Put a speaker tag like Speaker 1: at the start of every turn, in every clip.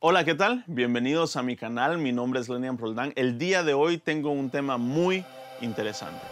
Speaker 1: Hola, ¿qué tal? Bienvenidos a mi canal. Mi nombre es Lenian Roldán. El día de hoy tengo un tema muy interesante.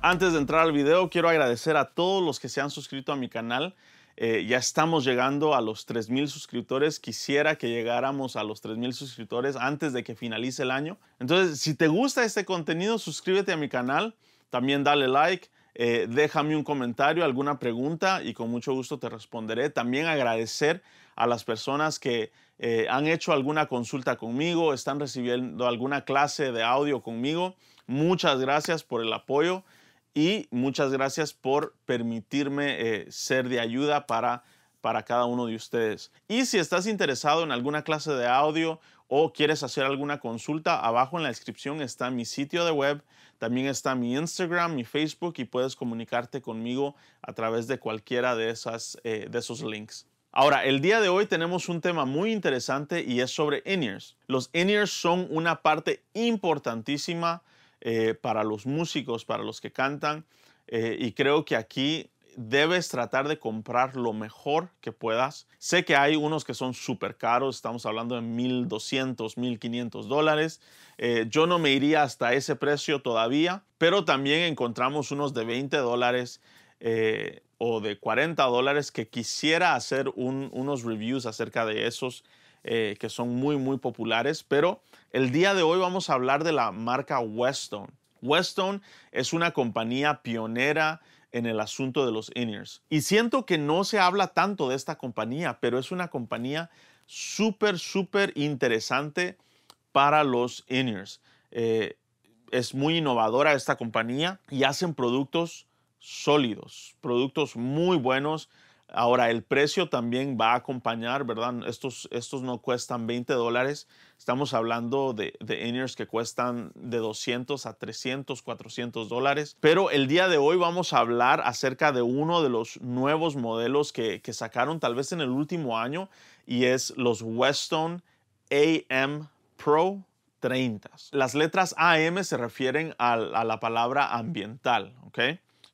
Speaker 1: Antes de entrar al video, quiero agradecer a todos los que se han suscrito a mi canal. Eh, ya estamos llegando a los 3.000 suscriptores. Quisiera que llegáramos a los 3.000 suscriptores antes de que finalice el año. Entonces, si te gusta este contenido, suscríbete a mi canal. También dale like. Eh, déjame un comentario, alguna pregunta y con mucho gusto te responderé. También agradecer a las personas que eh, han hecho alguna consulta conmigo, están recibiendo alguna clase de audio conmigo. Muchas gracias por el apoyo y muchas gracias por permitirme eh, ser de ayuda para, para cada uno de ustedes. Y si estás interesado en alguna clase de audio o quieres hacer alguna consulta, abajo en la descripción está mi sitio de web, también está mi Instagram, mi Facebook y puedes comunicarte conmigo a través de cualquiera de, esas, eh, de esos links. Ahora, el día de hoy tenemos un tema muy interesante y es sobre in Los in son una parte importantísima eh, para los músicos, para los que cantan. Eh, y creo que aquí debes tratar de comprar lo mejor que puedas. Sé que hay unos que son súper caros, estamos hablando de 1.200, 1.500 dólares. Eh, yo no me iría hasta ese precio todavía, pero también encontramos unos de 20 dólares o de 40 dólares que quisiera hacer unos reviews acerca de esos eh, que son muy, muy populares. Pero el día de hoy vamos a hablar de la marca Weston. Weston es una compañía pionera en el asunto de los inners Y siento que no se habla tanto de esta compañía, pero es una compañía súper, súper interesante para los inners eh, es muy innovadora esta compañía y hacen productos sólidos, productos muy buenos Ahora, el precio también va a acompañar, ¿verdad? Estos, estos no cuestan 20 dólares. Estamos hablando de, de in que cuestan de 200 a 300, 400 dólares. Pero el día de hoy vamos a hablar acerca de uno de los nuevos modelos que, que sacaron tal vez en el último año y es los Weston AM Pro 30. Las letras AM se refieren a, a la palabra ambiental, ¿ok?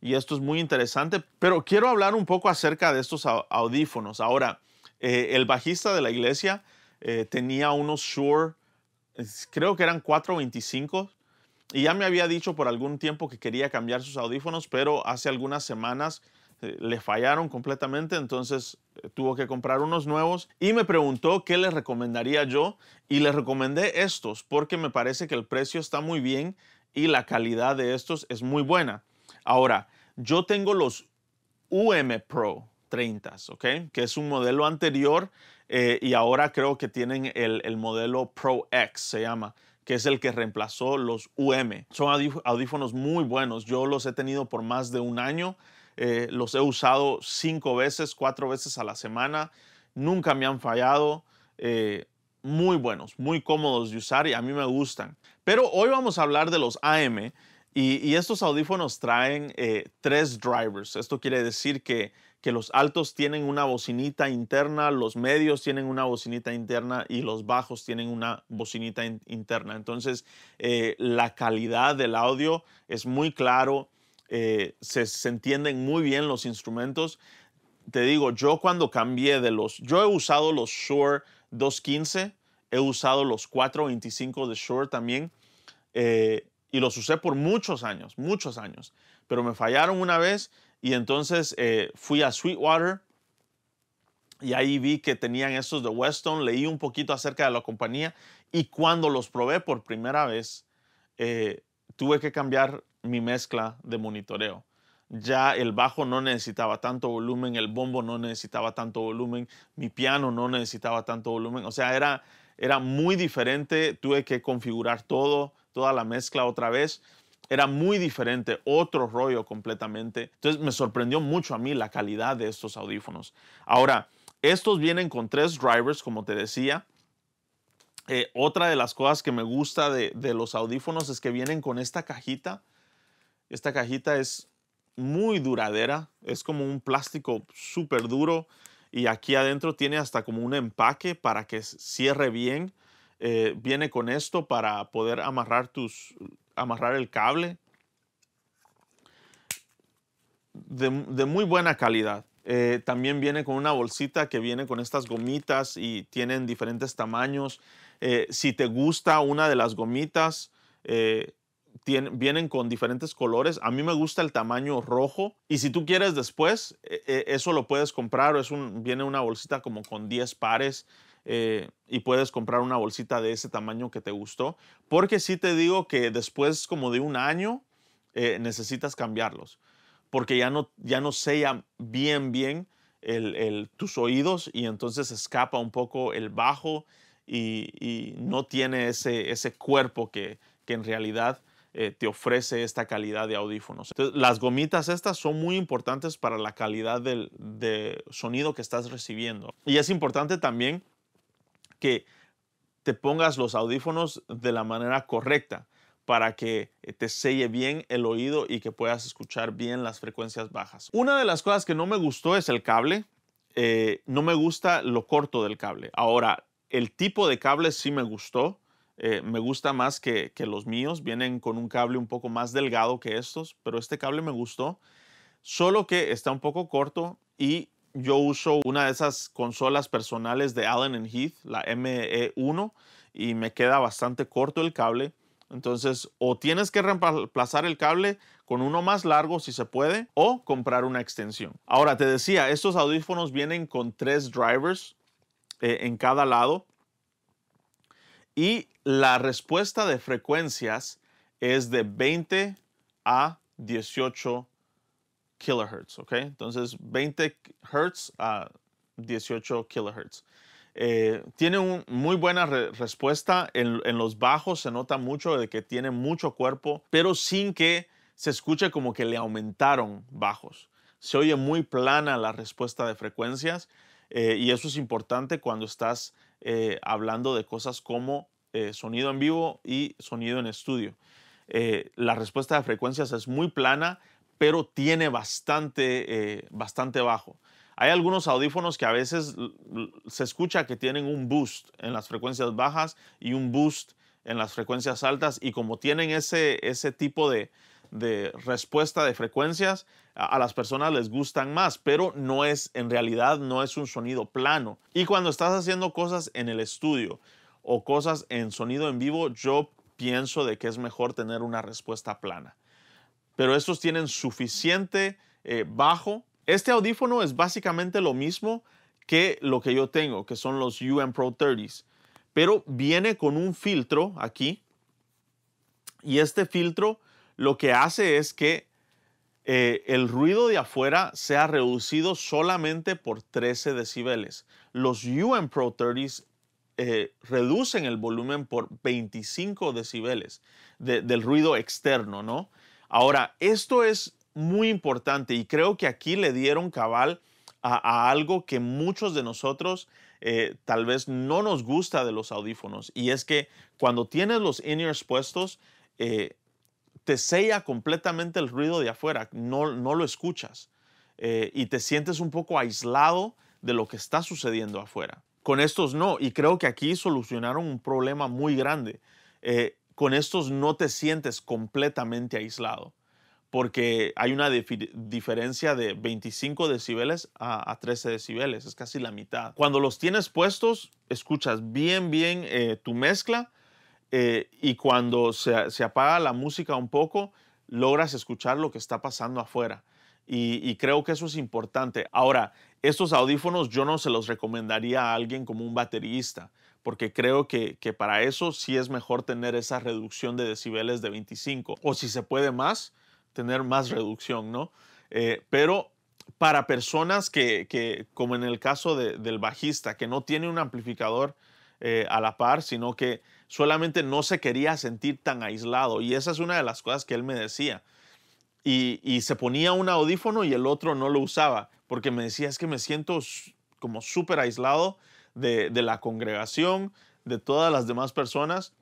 Speaker 1: y esto es muy interesante, pero quiero hablar un poco acerca de estos audífonos. Ahora, eh, el bajista de la iglesia eh, tenía unos Shure, creo que eran 425, y ya me había dicho por algún tiempo que quería cambiar sus audífonos, pero hace algunas semanas eh, le fallaron completamente, entonces tuvo que comprar unos nuevos y me preguntó qué le recomendaría yo y le recomendé estos porque me parece que el precio está muy bien y la calidad de estos es muy buena. Ahora, yo tengo los UM Pro 30, ¿ok? Que es un modelo anterior eh, y ahora creo que tienen el, modelo Pro X, se llama que es el que reemplazó los UM. Son audífonos muy buenos. Yo los he tenido por más de un año. Eh, los he usado cinco veces, cuatro veces a la semana. Nunca me han fallado. Eh, muy buenos, muy cómodos de usar y a mí me gustan. Pero hoy vamos a hablar de los AM, y, estos audífonos traen eh, tres drivers. Esto quiere decir que, los altos tienen una bocinita interna, los medios tienen una bocinita interna y los bajos tienen una bocinita interna. Entonces, eh, la calidad del audio es muy claro. Eh, se, entienden muy bien los instrumentos. Te digo, yo cuando cambié de los, yo he usado los Shure 215, he usado los 425 de Shure también, y los usé por muchos años, muchos años. Pero me fallaron una vez y entonces eh, fui a Sweetwater y ahí vi que tenían estos de Weston, leí un poquito acerca de la compañía y cuando los probé por primera vez, eh, tuve que cambiar mi mezcla de monitoreo. Ya el bajo no necesitaba tanto volumen, el bombo no necesitaba tanto volumen, mi piano no necesitaba tanto volumen, o sea, era, era muy diferente, tuve que configurar todo, toda la mezcla otra vez. Era muy diferente, otro rollo completamente. Entonces me sorprendió mucho a mí la calidad de estos audífonos. Ahora, estos vienen con tres drivers, como te decía. Eh, otra de las cosas que me gusta de, los audífonos es que vienen con esta cajita. Esta cajita es muy duradera, es como un plástico súper duro y aquí adentro tiene hasta como un empaque para que cierre bien. Eh, viene con esto para poder amarrar tus amarrar el cable de, muy buena calidad eh, también viene con una bolsita que viene con estas gomitas y tienen diferentes tamaños eh, si te gusta una de las gomitas vienen con diferentes colores. A mí me gusta el tamaño rojo. Y si tú quieres después, eso lo puedes comprar. Es un, viene una bolsita como con 10 pares eh, y puedes comprar una bolsita de ese tamaño que te gustó. Porque sí te digo que después como de un año eh, necesitas cambiarlos. Porque ya no, ya no sella bien, bien el, tus oídos y entonces escapa un poco el bajo y, no tiene ese, ese cuerpo que, que en realidad eh, te ofrece esta calidad de audífonos. las gomitas estas son muy importantes para la calidad del de sonido que estás recibiendo. Y es importante también que te pongas los audífonos de la manera correcta para que eh, te selle bien el oído y que puedas escuchar bien las frecuencias bajas. Una de las cosas que no me gustó es el cable. Eh, no me gusta lo corto del cable. Ahora, el tipo de cable sí me gustó. Eh, me gusta más que, que, los míos. Vienen con un cable un poco más delgado que estos, pero este cable me gustó. Solo que está un poco corto y yo uso una de esas consolas personales de Allen Heath, la ME1, y me queda bastante corto el cable. Entonces, o tienes que reemplazar el cable con uno más largo si se puede, o comprar una extensión. Ahora, te decía, estos audífonos vienen con tres drivers eh, en cada lado. Y la respuesta de frecuencias es de 20 a 18 kilohertz, ¿ok? Entonces 20 hertz a 18 kilohertz. Eh, tiene una muy buena respuesta en, los bajos, se nota mucho de que tiene mucho cuerpo, pero sin que se escuche como que le aumentaron bajos. Se oye muy plana la respuesta de frecuencias eh, y eso es importante cuando estás eh, hablando de cosas como sonido en vivo y sonido en estudio. la respuesta de frecuencias es muy plana, pero tiene eh, bastante, bajo. Hay algunos audífonos que a veces se escucha que tienen un boost en las frecuencias bajas y un boost en las frecuencias altas y como tienen ese, tipo de, respuesta de frecuencias, a, a, las personas les gustan más, pero no es, en realidad no es un sonido plano. Y cuando estás haciendo cosas en el estudio o cosas en sonido en vivo, yo pienso de que es mejor tener una respuesta plana pero estos tienen suficiente eh, bajo. Este audífono es básicamente lo mismo que lo que yo tengo, que son los UM Pro 30s, pero viene con un filtro aquí y este filtro lo que hace es que eh, el ruido de afuera sea reducido solamente por 13 decibeles. Los UM Pro 30s eh, reducen el volumen por 25 decibeles del ruido externo, ¿no? Ahora, esto es muy importante y creo que aquí le dieron cabal a, algo que muchos de nosotros eh, tal vez no nos gusta de los audífonos y es que cuando tienes los in-ears puestos eh, te sella completamente el ruido de afuera, no, no lo escuchas eh, y te sientes un poco aislado de lo que está sucediendo afuera. Con estos no, y creo que aquí solucionaron un problema muy grande con estos no te sientes completamente aislado, porque hay una diferencia de 25 decibeles a, 13 decibeles, es casi la mitad. Cuando los tienes puestos, escuchas bien, bien eh, tu mezcla eh, y cuando se, apaga la música un poco, logras escuchar lo que está pasando afuera. y creo que eso es importante. Ahora, estos audífonos yo no se los recomendaría a alguien como un baterista porque creo que, para eso sí es mejor tener esa reducción de decibeles de 25, o si se puede más, tener más reducción, ¿no? Eh, pero para personas que, como en el caso del bajista, que no tiene un amplificador eh, a la par, sino que solamente no se quería sentir tan aislado, y esa es una de las cosas que él me decía. Y, y se ponía un audífono y el otro no lo usaba, porque me decía, es que me siento como súper aislado de, la congregación, de todas las demás personas,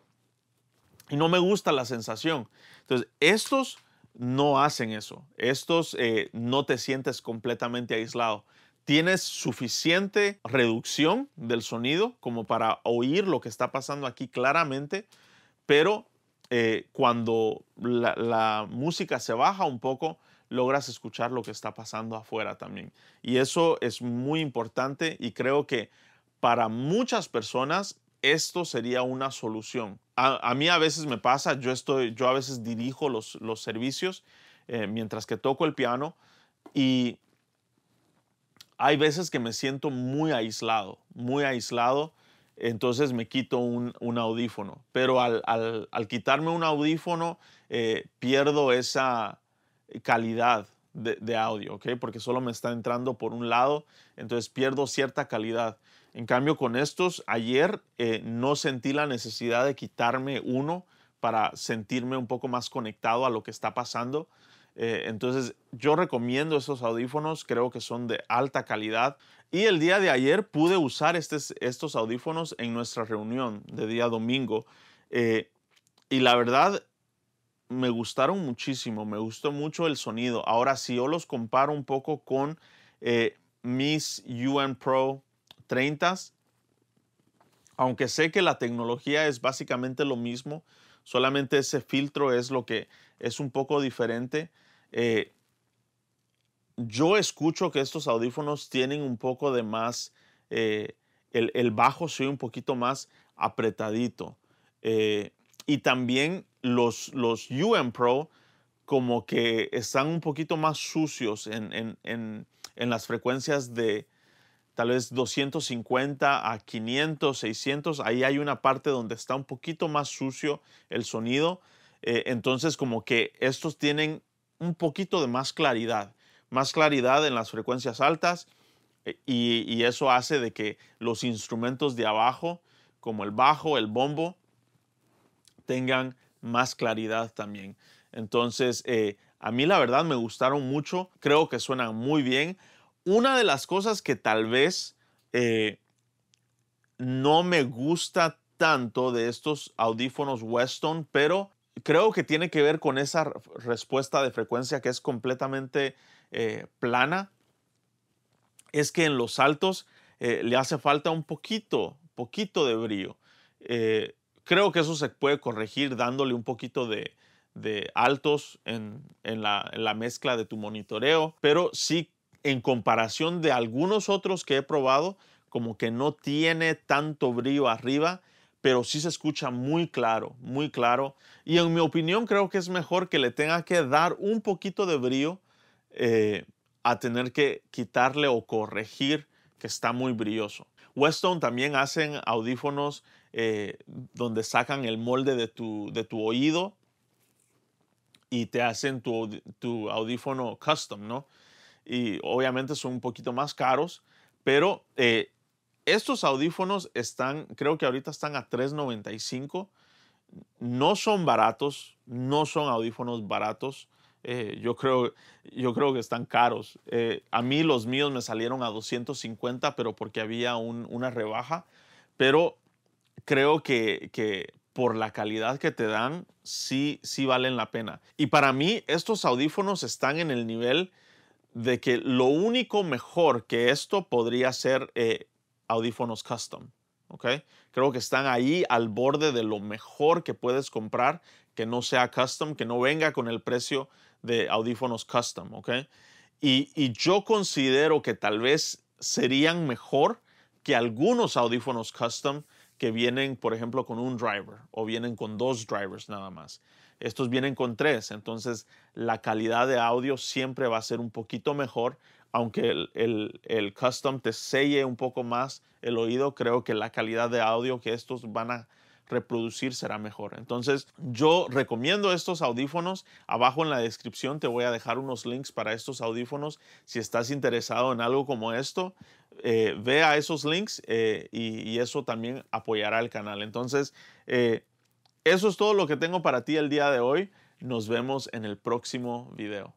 Speaker 1: y no me gusta la sensación. Entonces, estos no hacen eso. Estos eh, no te sientes completamente aislado. Tienes suficiente reducción del sonido como para oír lo que está pasando aquí claramente, pero eh, cuando la, música se baja un poco, logras escuchar lo que está pasando afuera también. Y eso es muy importante y creo que para muchas personas esto sería una solución. A, mí a veces me pasa, yo, estoy, yo a veces dirijo los, servicios eh, mientras que toco el piano y hay veces que me siento muy aislado, muy aislado, entonces me quito un, audífono, pero al, quitarme un audífono eh, pierdo esa calidad de, audio, Porque solo me está entrando por un lado, entonces pierdo cierta calidad. En cambio, con estos, ayer eh, no sentí la necesidad de quitarme uno para sentirme un poco más conectado a lo que está pasando. Eh, entonces, yo recomiendo estos audífonos, creo que son de alta calidad. Y el día de ayer pude usar estos audífonos en nuestra reunión de día domingo. Eh, y la verdad, me gustaron muchísimo, me gustó mucho el sonido. Ahora, si yo los comparo un poco con eh, mis UN Pro 30, aunque sé que la tecnología es básicamente lo mismo, solamente ese filtro es lo que es un poco diferente. Eh, yo escucho que estos audífonos tienen un poco de más, eh, el, bajo se un poquito más apretadito. Eh, y también los, los UM Pro como que están un poquito más sucios en las frecuencias de, tal vez 250 a 500, 600, ahí hay una parte donde está un poquito más sucio el sonido, eh, entonces como que estos tienen un poquito de más claridad, más claridad en las frecuencias altas eh, y, eso hace de que los instrumentos de abajo, como el bajo, el bombo, tengan más claridad también. Entonces, eh, a mí la verdad me gustaron mucho, creo que suenan muy bien. Una de las cosas que tal vez eh, no me gusta tanto de estos audífonos Weston, pero creo que tiene que ver con esa respuesta de frecuencia que es completamente eh, plana, es que en los altos eh, le hace falta un poquito, poquito de brillo. creo que eso se puede corregir dándole un poquito de, altos en, la, en, la, mezcla de tu monitoreo, pero sí en comparación de algunos otros que he probado, como que no tiene tanto brillo arriba, pero sí se escucha muy claro, muy claro. Y en mi opinión creo que es mejor que le tenga que dar un poquito de brillo eh, a tener que quitarle o corregir que está muy brilloso. Weston también hacen audífonos eh, donde sacan el molde de tu, de tu oído y te hacen tu, tu audífono custom, ¿no? y obviamente son un poquito más caros, pero eh, estos audífonos están, creo que ahorita están a 3.95. No son baratos, no son audífonos baratos. Eh, yo, creo, yo creo que están caros. Eh, a mí los míos me salieron a 250, pero porque había una rebaja. Pero creo que, que, por la calidad que te dan, sí, sí valen la pena. Y para mí estos audífonos están en el nivel de que lo único mejor que esto podría ser eh, audífonos custom. Okay? Creo que están ahí al borde de lo mejor que puedes comprar, que no sea custom, que no venga con el precio de audífonos custom. Okay? y yo considero que tal vez serían mejor que algunos audífonos custom que vienen, por ejemplo, con un driver o vienen con dos drivers nada más. Estos vienen con tres, entonces la calidad de audio siempre va a ser un poquito mejor, aunque el, custom te selle un poco más el oído, creo que la calidad de audio que estos van a reproducir será mejor. Entonces yo recomiendo estos audífonos. Abajo en la descripción te voy a dejar unos links para estos audífonos. Si estás interesado en algo como esto, eh, vea esos links eh, y, eso también apoyará al canal. Entonces eh, eso es todo lo que tengo para ti el día de hoy. Nos vemos en el próximo video.